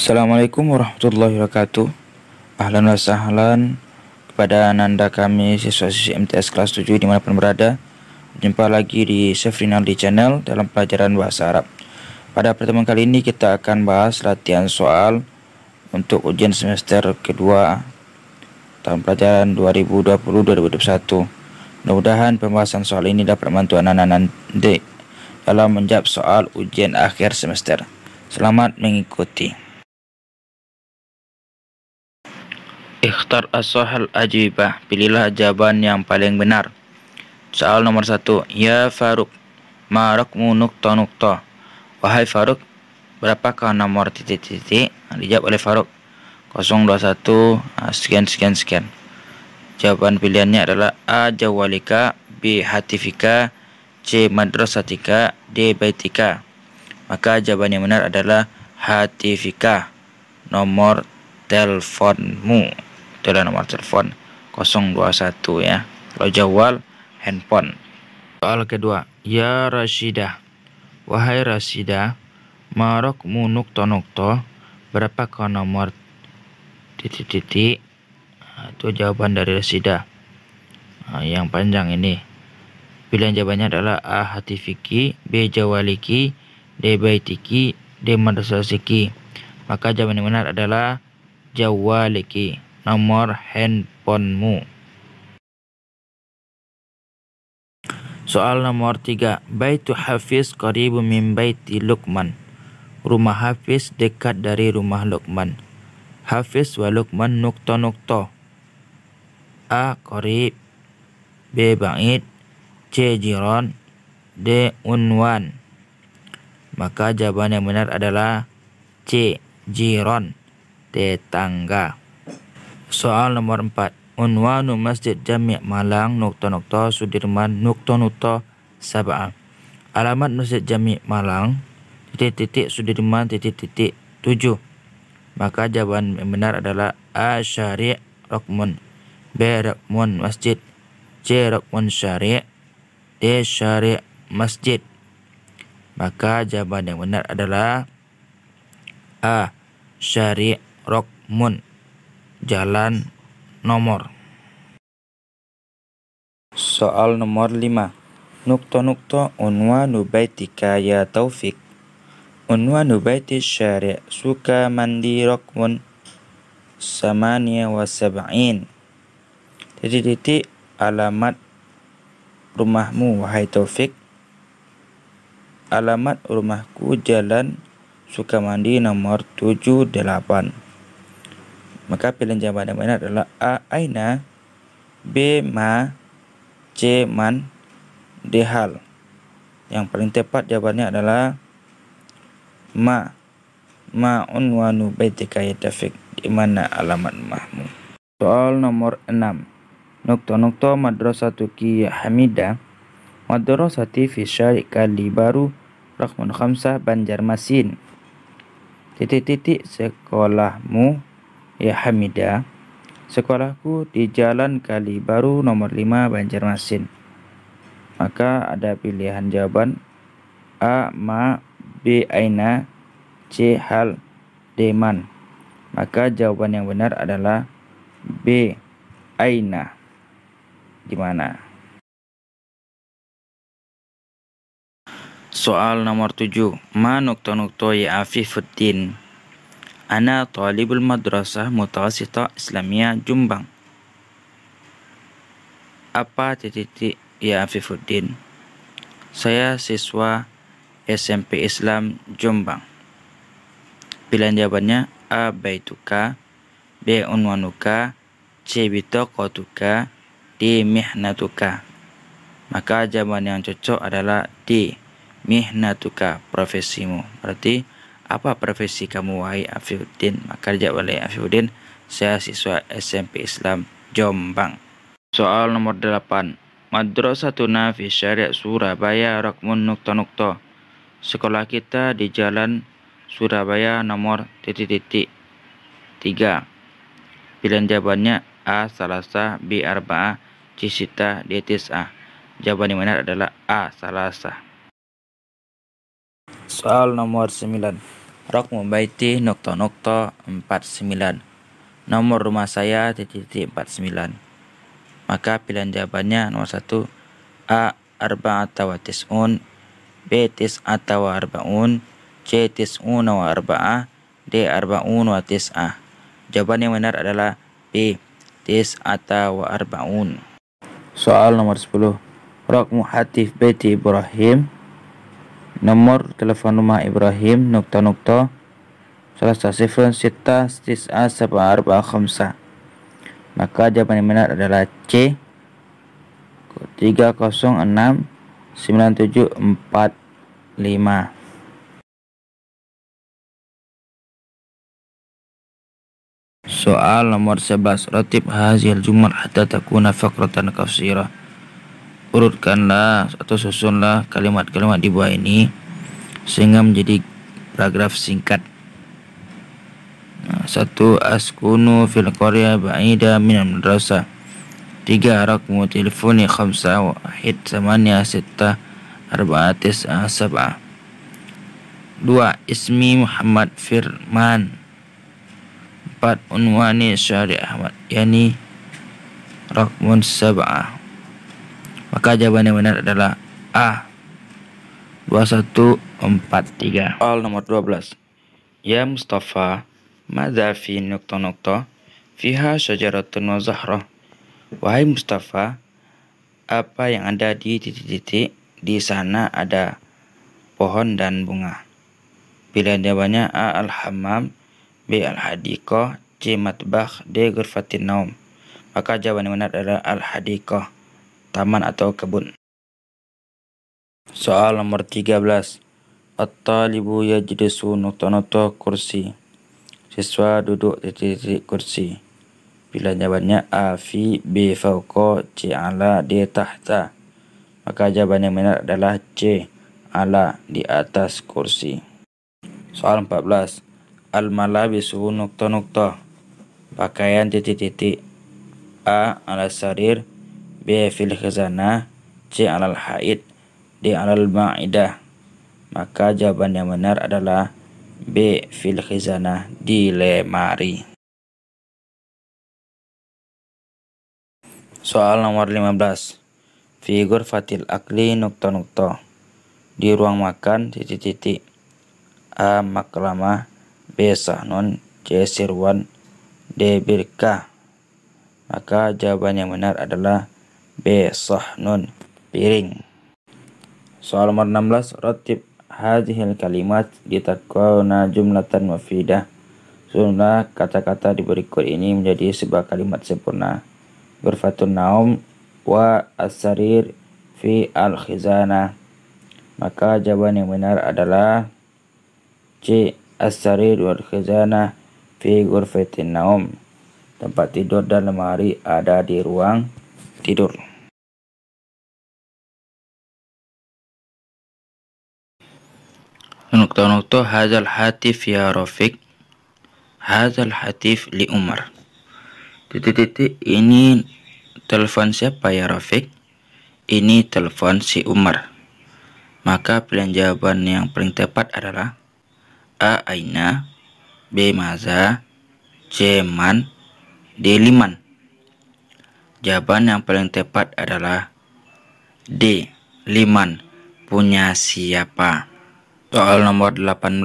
Assalamualaikum warahmatullahi wabarakatuh Ahlan wa sahlan Kepada nanda kami siswa siswi MTS kelas 7 dimanapun berada Jumpa lagi di Sefrinaldi channel dalam pelajaran bahasa Arab Pada pertemuan kali ini kita akan bahas latihan soal Untuk ujian semester kedua Tahun pelajaran 2020-2021 Mudah-mudahan pembahasan soal ini dapat membantu anak-anak nanti Dalam menjawab soal ujian akhir semester Selamat mengikuti. Ikhtar as ajibah. Pilihlah jawaban yang paling benar. Soal nomor satu. Ya Faruk. Marak munuk toh. Wahai Faruk. Berapakah nomor titik-titik? Dijawab oleh Faruk. 021 ah, sekian sekian sekian. Jawaban pilihannya adalah A. Jawalika B. Hatifika C. Madrasatika D. Baitika Maka jawaban yang benar adalah Hatifika Nomor teleponmu adalah nomor telepon 021 ya. Kalau jawal handphone. Soal kedua, ya Rasidah Wahai Rasidah marok munuk berapa kau nomor titik-titik? Nah, itu jawaban dari Rasidah Nah, yang panjang ini. Pilihan jawabannya adalah A. Hatifiki, B. Jawaliki, D. Baitiki, D. Madrasasiki. Maka jawaban yang benar adalah Jawaliki nomor handphonemu. Soal nomor 3. Baitu Hafiz bumi min baiti Lukman, Rumah Hafiz dekat dari rumah Lukman, Hafiz wa Luqman nukto. nukta. A. kori, B. bangit, C. jiron, D. Unwan Maka jawaban yang benar adalah C. Jiran tetangga. Soal nomor 4. Unwanu Masjid Jami' Malang Nukto Nukto Sudirman Nukto Nukto Sabah. Alamat Masjid Jami' Malang titik-titik Sudirman titik-titik 7. Maka jawaban yang benar adalah A. Syari' Rokmun B. Rokmun Masjid C. Rokmun Syari' D. Syari' Masjid Maka jawaban yang benar adalah A. Syari' Rokmun jalan nomor. Soal nomor 5. nukto nukto unwa nubaitika ya Taufik. unwa nubaiti syari' suka mandi rokmun samania wa sabain. Titik-titik alamat rumahmu wahai Taufik. Alamat rumahku jalan Sukamandi nomor 78. Maka pilihan jawaban yang benar adalah A. Aina B. Ma C. Man D. Hal Yang paling tepat jawabannya adalah Ma Ma'un wa nubaitika ya Di mana alamat mahmu Soal nomor 6 nokto nukto madrasatuki hamida Madrasati fi syarika li baru Rahman Khamsah Banjarmasin Titik-titik sekolahmu ya Hamida. Sekolahku di Jalan Kali Baru nomor 5 Banjarmasin. Maka ada pilihan jawaban A. Ma B. Aina C. Hal D. Man Maka jawaban yang benar adalah B. Aina Gimana? Soal nomor 7 Ma nukto nukto ya afifuddin Ana talibul madrasah mutawasita Islamia Jumbang. Apa titik-titik ya Afifuddin? Saya siswa SMP Islam Jombang. Pilihan jawabannya A. Baituka B. Unwanuka C. Bitokotuka D. Mihnatuka Maka jawaban yang cocok adalah D. Mihnatuka profesimu Berarti apa profesi kamu wahai Afiuddin maka dijawab oleh Afiuddin saya siswa SMP Islam Jombang soal nomor 8 Madrasatuna fi Syariat Surabaya Rakmun Nukta Nukta sekolah kita di jalan Surabaya nomor titik titik 3 pilihan jawabannya A Salasa B arbaa, C Sita D Tis'ah jawaban yang benar adalah A Salasa Soal nomor 9. Rok Mumbaiti Nokto Nokto 49 Nomor rumah saya titik titik 49 Maka pilihan jawabannya nomor 1 A. Arba atawa tis'un B. Tis atawa arba'un C. Tis'un wa arba'ah D. Arba'un wa tis'ah Jawaban yang benar adalah B. Tis atawa arba'un Soal nomor 10 Rok Muhatif Beti Ibrahim Nomor telepon rumah Ibrahim nukta nukta satu sifrun sita stis'a sabah arba'a khamsa Maka jawaban yang benar adalah C 306 9745 Soal nomor 11 Ratib hazil jumlah hatta takuna fakratan kafsirah urutkanlah atau susunlah kalimat-kalimat di bawah ini sehingga menjadi paragraf singkat. satu askunu fil Korea ba'ida min rasa. Tiga rakmu telefoni khamsa wahid samania sita arbaatis asaba. Dua ismi Muhammad Firman. Empat unwani Syari Ahmad. Yani rakmun sab'ah. Maka jawaban yang benar adalah A. 2143. Soal nomor 12. Ya Mustafa, madza fi nukta nukta fiha syajaratun wa zahra Wahai Mustafa, apa yang ada di titik-titik di sana ada pohon dan bunga. Pilihan jawabannya A. Al-Hammam B. Al-Hadiqah C. Matbah D. Ghurfatin Naum Maka jawaban yang benar adalah Al-Hadiqah taman atau kebun. Soal nomor 13. At-talibu yajlisu nukta-nukta kursi. Siswa duduk di titik kursi. Bila jawabannya A, fi, B, fauqa, C, ala, D, tahta. Maka jawaban yang benar adalah C, ala, di atas kursi. Soal 14. Al-malabisu nukta-nukta. Pakaian titik-titik. A, ala sarir, B fil khazana C alal haid D alal ma'idah maka jawaban yang benar adalah B fil khazana di lemari soal nomor 15 figur fatil akli nukto nukto di ruang makan titik-titik A maklama B sahnun C sirwan D birka. maka jawaban yang benar adalah B. non piring. Soal nomor 16 Rotib hadhil kalimat ditakwana jumlatan mufidah. Sunnah kata-kata di berikut ini menjadi sebuah kalimat sempurna. Berfatun naum wa asarir fi al khizana. Maka jawaban yang benar adalah C. Asarir wal khizana fi ghurfatin naum. Tempat tidur dan lemari ada di ruang tidur. نقطة نقطة هذا الهاتف يا Rafiq هذا الهاتف li Umar titik titik ini telepon siapa ya Rafiq ini telepon si Umar maka pilihan jawaban yang paling tepat adalah A. Aina B. Maza C. Man D. Liman jawaban yang paling tepat adalah D. Liman punya siapa Soal nomor 18.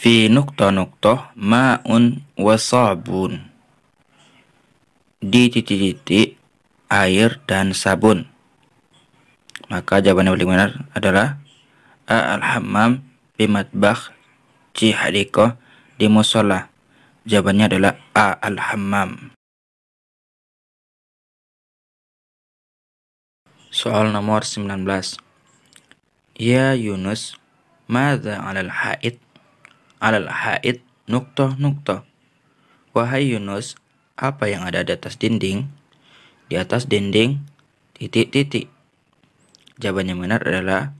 Fi nukta nuktoh ma'un wasabun. Di titik-titik air dan sabun. Maka jawabannya yang paling benar adalah A. Al-Hammam bi matbakh C. Hadikoh di musola. Jawabannya adalah A. Al-Hammam. Soal nomor 19. Ya Yunus, Mada alal haid Alal haid nuktoh nuktoh Wahai Yunus Apa yang ada di atas dinding Di atas dinding Titik-titik Jawaban yang benar adalah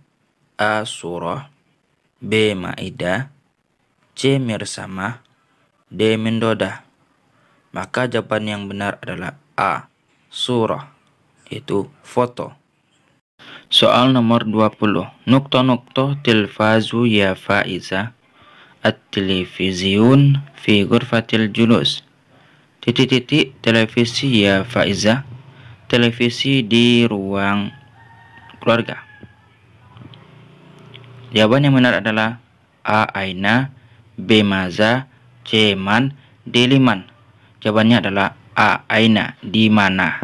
A. Surah B. Ma'idah C. mirsama D. Mendoda Maka jawaban yang benar adalah A. Surah itu foto Soal nomor 20. Nukto-nukto tilfazu ya Faiza. at televisiun figur fatil julus. Titik-titik televisi ya Faiza. Televisi di ruang keluarga. Jawaban yang benar adalah A. Aina B. Maza C. Man D. Liman Jawabannya adalah A. Aina Di mana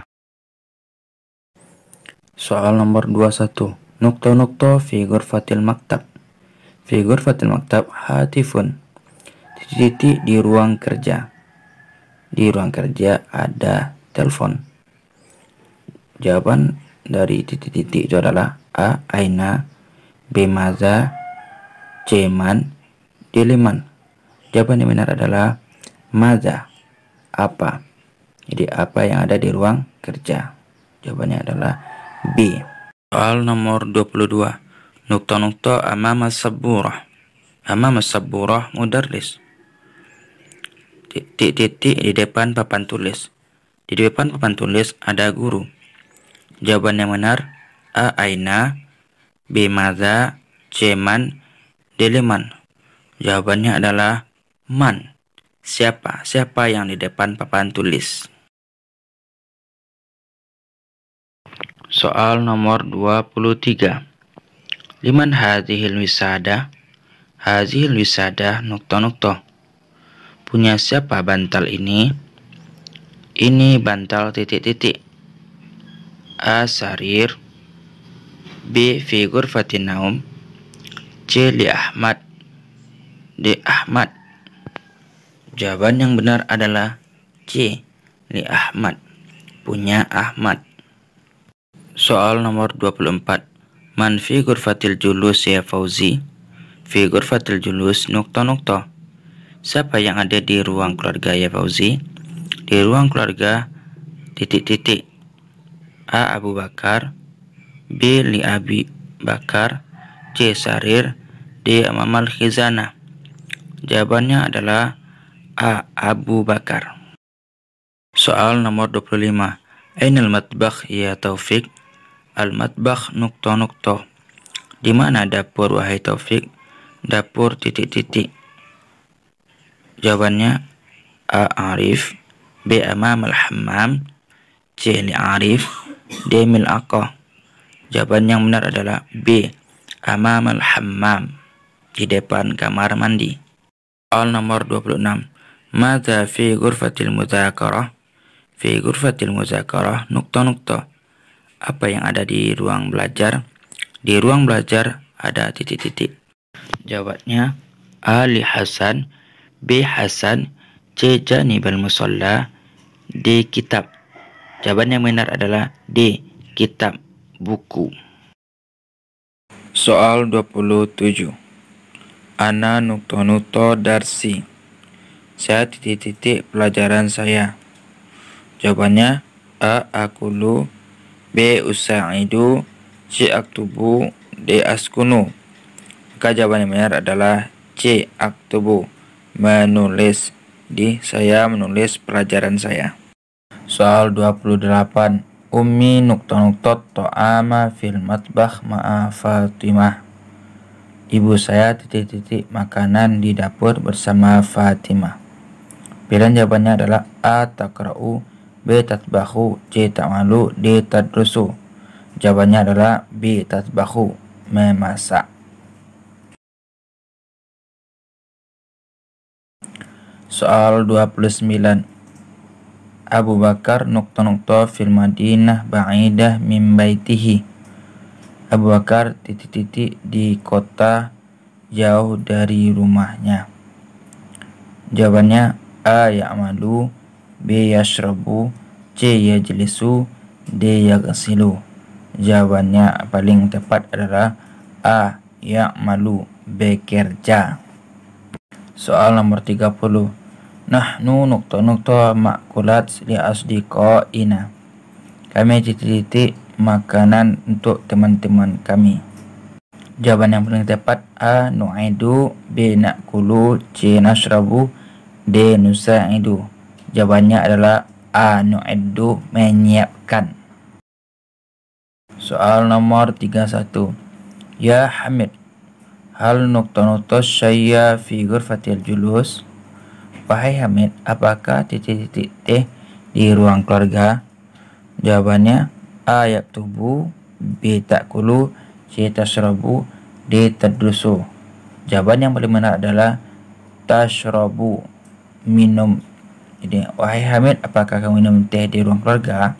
Soal nomor 21. Nukto nukto figur fatil maktab. Figur fatil maktab hatifun. Titik-titik di ruang kerja. Di ruang kerja ada telepon. Jawaban dari titik-titik itu adalah A. Aina B. Maza C. Man D. Liman Jawaban yang benar adalah Maza Apa Jadi apa yang ada di ruang kerja Jawabannya adalah B. Soal nomor 22. Nukta-nukta amama saburah. Amama saburah mudarris. Titik-titik di depan papan tulis. Di depan papan tulis ada guru. Jawaban yang benar A. Aina B. Maza C. Man D. Leman Jawabannya adalah Man Siapa? Siapa yang di depan papan tulis? Soal nomor 23 Liman hadhil wisada? Hadhil wisada nukto-nukto Punya siapa bantal ini? Ini bantal titik-titik A. Sarir B. Figur Fatinaum C. Li Ahmad D. Ahmad Jawaban yang benar adalah C. Li Ahmad Punya Ahmad Soal nomor 24 Man fi gurfatil julus ya Fauzi? Fi gurfatil julus nukta nukta Siapa yang ada di ruang keluarga ya Fauzi? Di ruang keluarga titik-titik A. Abu Bakar B. Li Abi Bakar C. Sarir D. Mamal Khizana Jawabannya adalah A. Abu Bakar Soal nomor 25 Ainul matbakh ya Taufik al-matbakh nukto nukto di mana dapur wahai Taufik dapur titik-titik jawabannya A Arif B Amam al-Hammam C li Arif D Mil Akoh. jawaban yang benar adalah B Amam al-Hammam di depan kamar mandi Al nomor 26 Mada fi gurfatil muzakarah fi gurfatil muzakarah nukto nukto apa yang ada di ruang belajar? Di ruang belajar ada titik-titik. Jawabnya A. Li Hasan B. Hasan C. Janibal Musalla D. Kitab Jawaban yang benar adalah D. Kitab buku Soal 27 Ana Nuktonuto Darsi Saya titik-titik pelajaran saya Jawabannya A. Akulu B. Usa'idu C. Aktubu D. Askunu Maka jawaban yang benar adalah C. Aktubu Menulis Di saya menulis pelajaran saya Soal 28 umi nukta to to'ama fil matbah ma'a Fatimah Ibu saya titik-titik makanan di dapur bersama Fatimah Pilihan jawabannya adalah A. Takra'u B. Tatbahu C. Ta'malu D. Tadrusu Jawabannya adalah B. Tatbahu Memasak Soal 29 Abu Bakar nukta nukta fil Madinah ba'idah min baitihi Abu Bakar titik-titik di kota jauh dari rumahnya Jawabannya A. Ya'malu B. Yashrabu C. Yajlisu D. Yaghsilu Jawabannya paling tepat adalah A. Ya'malu kerja. Soal nomor 30 Nahnu nukta nukta makulat li ina Kami titik-titik makanan untuk teman-teman kami Jawaban yang paling tepat A. Nu'idu B. Nakulu C. Nashrabu D. Nusa'idu Jawabannya adalah A. Nu'iddu menyiapkan. Soal nomor 31. Ya Hamid, hal nukta saya figur ghurfatil julus? Wahai Hamid, apakah titik-titik T di ruang keluarga? Jawabannya A. tubuh. B. Tak kulu. C. Tasrabu, D. Tadrusu. Jawaban yang paling benar adalah Tasrobu minum jadi, wahai Hamid, apakah kamu minum teh di ruang keluarga?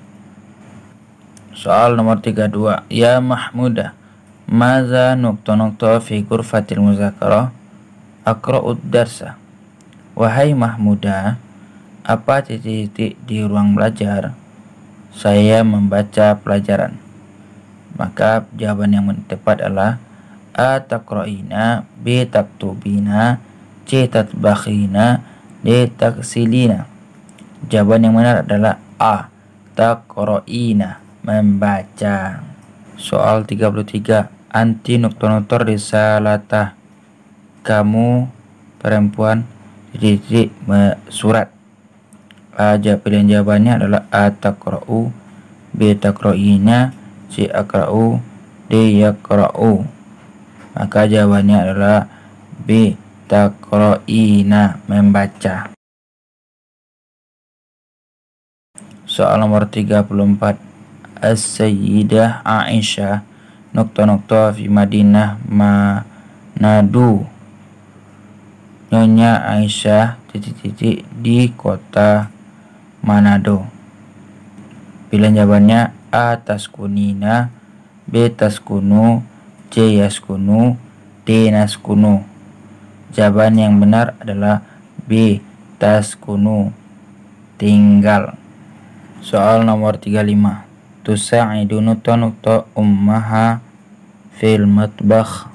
Soal nomor 32. Ya Mahmuda, maza nukta nukta fi kurfatil muzakarah akra'ud darsa. Wahai Mahmuda, apa titik-titik di ruang belajar? Saya membaca pelajaran. Maka jawaban yang tepat adalah A Takroina, B taktubina, C tatbakhina, D. Taksilina Jawaban yang benar adalah A. Takroina Membaca Soal 33 Anti nuktonotor risalata Kamu perempuan titik surat A. Pilihan jawabannya adalah A. Takro'u B. Takro'ina C. Akra'u D. Yakra'u Maka jawabannya adalah B takroina membaca soal nomor 34 as-sayyidah Aisyah nokta-nokta fi Madinah manadu Nyonya Aisyah titik-titik di kota Manado. Pilihan jawabannya A taskunina, B taskunu, C yaskunu, D naskunu. Jawaban yang benar adalah B. Tas Kuno tinggal. Soal nomor 35. Tusa'idunu tanuta ummaha fil matbakh.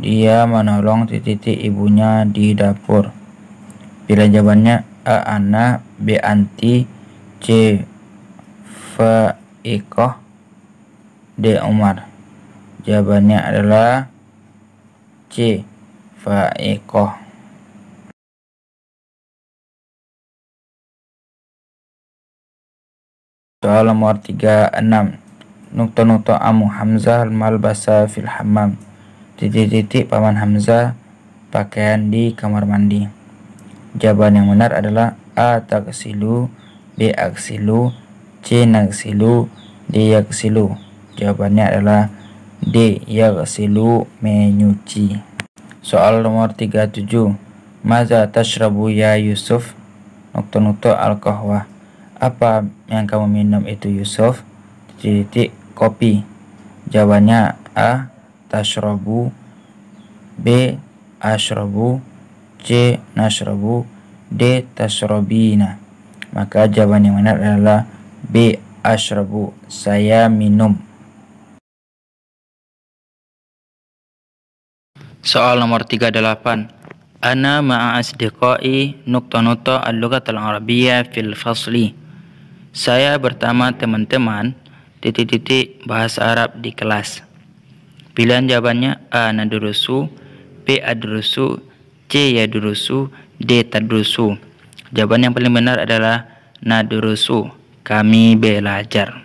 Dia menolong titik-titik ibunya di dapur. Pilihan jawabannya A. Ana B. Anti C. Fa'ikoh D. Umar Jawabannya adalah C faekoh Soal nomor 36 Nukta-nukta Amu Hamzah Malbasa fil hammam Titik-titik Paman Hamzah Pakaian di kamar mandi Jawaban yang benar adalah A. Taksilu B. Aksilu C. Naksilu D. Yaksilu Jawabannya adalah D. Yaksilu menyuci Soal nomor 37. Maza tashrabu ya Yusuf? Nukto-nukto al-kahwah. Apa yang kamu minum itu Yusuf? Titik kopi. Jawabannya A. Tashrabu B. Ashrabu C. Nashrabu D. Tashrabina Maka jawaban yang benar adalah B. Ashrabu Saya minum Soal nomor 38. Ana ma'a asdiqai nukta nukta al-lugat al-arabiyah fil fasli. Saya bertama teman-teman titik-titik bahasa Arab di kelas. Pilihan jawabannya A. Nadurusu B. Adrusu C. Yadurusu D. Tadrusu Jawaban yang paling benar adalah Nadurusu Kami belajar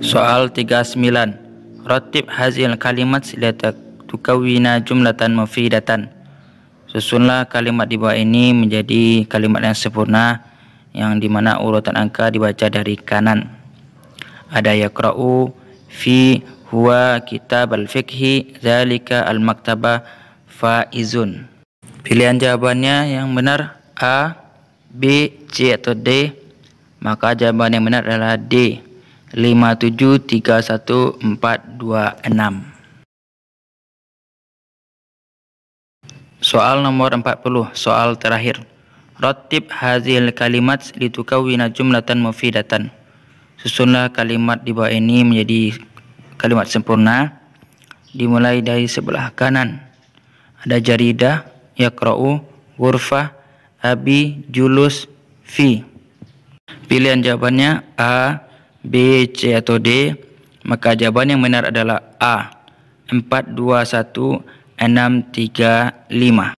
Soal 39 Rotib hazil kalimat silatak tukawina jumlatan mufidatan susunlah kalimat di bawah ini menjadi kalimat yang sempurna yang dimana urutan angka dibaca dari kanan ada yakra'u fi huwa kitab al-fikhi zalika al-maktaba faizun pilihan jawabannya yang benar A B C atau D maka jawaban yang benar adalah D 573146 Soal nomor 40, soal terakhir. Rotib hazil kalimat litukawina jumlatan mufidatan. Susunlah kalimat di bawah ini menjadi kalimat sempurna. Dimulai dari sebelah kanan. Ada jaridah, yakra'u, gurfah, abi, julus, fi. Pilihan jawabannya A, B, C atau D. Maka jawaban yang benar adalah A. 4, 2, 1, enam tiga lima